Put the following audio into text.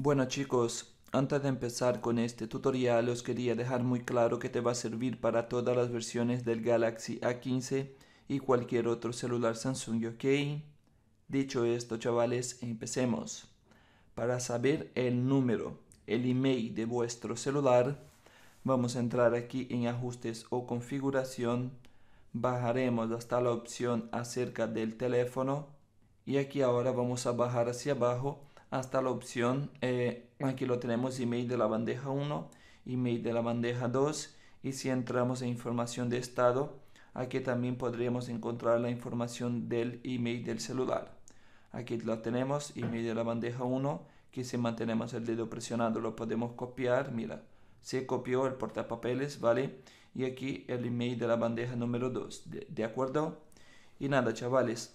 Bueno chicos, antes de empezar con este tutorial os quería dejar muy claro que te va a servir para todas las versiones del Galaxy A15 y cualquier otro celular Samsung, ¿ok? Dicho esto chavales, empecemos. Para saber el número, el email de vuestro celular, vamos a entrar aquí en ajustes o configuración, bajaremos hasta la opción acerca del teléfono y aquí ahora vamos a bajar hacia abajo hasta la opción, eh, aquí lo tenemos, email de la bandeja 1, email de la bandeja 2 y si entramos en información de estado, aquí también podríamos encontrar la información del email del celular. Aquí lo tenemos, email de la bandeja 1, que si mantenemos el dedo presionado lo podemos copiar, mira, se copió el portapapeles, ¿vale? Y aquí el email de la bandeja número 2, de acuerdo? Y nada, chavales,